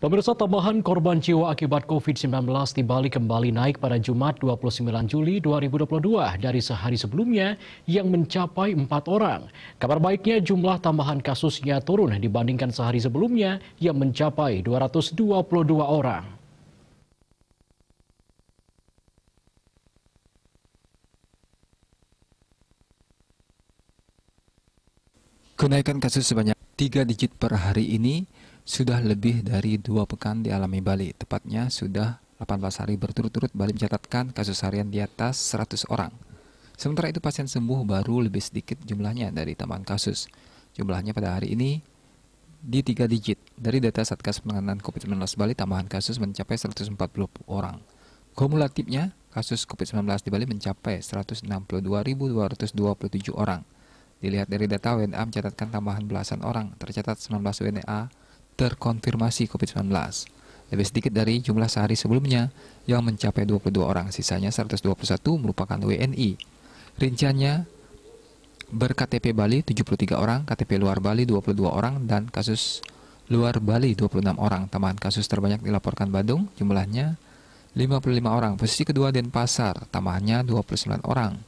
Pemirsa tambahan korban jiwa akibat COVID-19 di Bali kembali naik pada Jumat 29 Juli 2022 dari sehari sebelumnya yang mencapai empat orang. Kabar baiknya jumlah tambahan kasusnya turun dibandingkan sehari sebelumnya yang mencapai 222 orang. Kenaikan kasus sebanyak 3 digit per hari ini sudah lebih dari dua pekan dialami Bali. Tepatnya sudah 18 hari berturut-turut Bali mencatatkan kasus harian di atas 100 orang. Sementara itu pasien sembuh baru lebih sedikit jumlahnya dari tambahan kasus. Jumlahnya pada hari ini di 3 digit. Dari data Satgas Penanganan COVID-19 Bali, tambahan kasus mencapai 140 orang. Kumulatifnya, kasus COVID-19 di Bali mencapai 162.227 orang. Dilihat dari data WNA mencatatkan tambahan belasan orang, tercatat 19 WNA terkonfirmasi COVID-19. Lebih sedikit dari jumlah sehari sebelumnya yang mencapai 22 orang, sisanya 121 merupakan WNI. Rinciannya berKTP Bali 73 orang, KTP luar Bali 22 orang, dan kasus luar Bali 26 orang. Tambahan kasus terbanyak dilaporkan Bandung, jumlahnya 55 orang. Posisi kedua Denpasar, tambahannya 29 orang.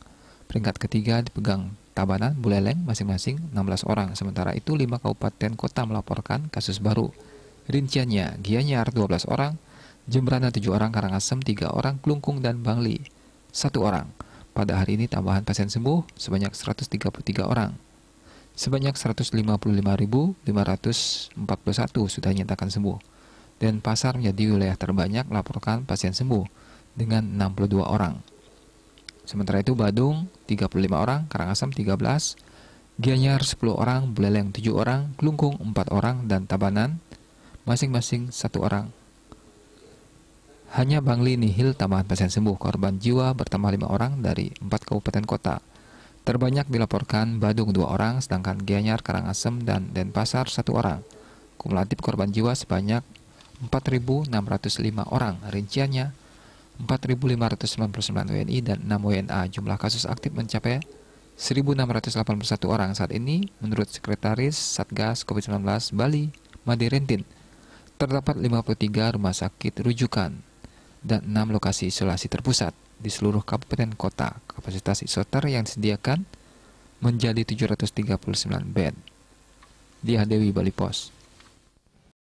Peringkat ketiga dipegang Tabanan, Buleleng masing-masing 16 orang. Sementara itu 5 kabupaten kota melaporkan kasus baru. Rinciannya, Gianyar 12 orang, Jembrana 7 orang, Karangasem 3 orang, Klungkung dan Bangli 1 orang. Pada hari ini tambahan pasien sembuh sebanyak 133 orang. Sebanyak 155.541 sudah nyatakan sembuh. Dan pasar menjadi wilayah terbanyak laporkan pasien sembuh dengan 62 orang. Sementara itu Badung 35 orang, Karangasem 13, Gianyar 10 orang, Buleleng 7 orang, Klungkung 4 orang, dan Tabanan masing-masing 1 orang. Hanya Bangli nihil tambahan pasien sembuh, korban jiwa bertambah 5 orang dari 4 kabupaten kota. Terbanyak dilaporkan Badung 2 orang, sedangkan Gianyar, Karangasem, dan Denpasar 1 orang. Kumulatif korban jiwa sebanyak 4.605 orang. Rinciannya 4.599 WNI dan 6 WNA. Jumlah kasus aktif mencapai 1.681 orang saat ini menurut Sekretaris Satgas COVID-19 Bali, Made Rentin. Terdapat 53 rumah sakit rujukan dan 6 lokasi isolasi terpusat di seluruh kabupaten kota. Kapasitas isoter yang disediakan menjadi 739 bed. Dewi, Bali Pos.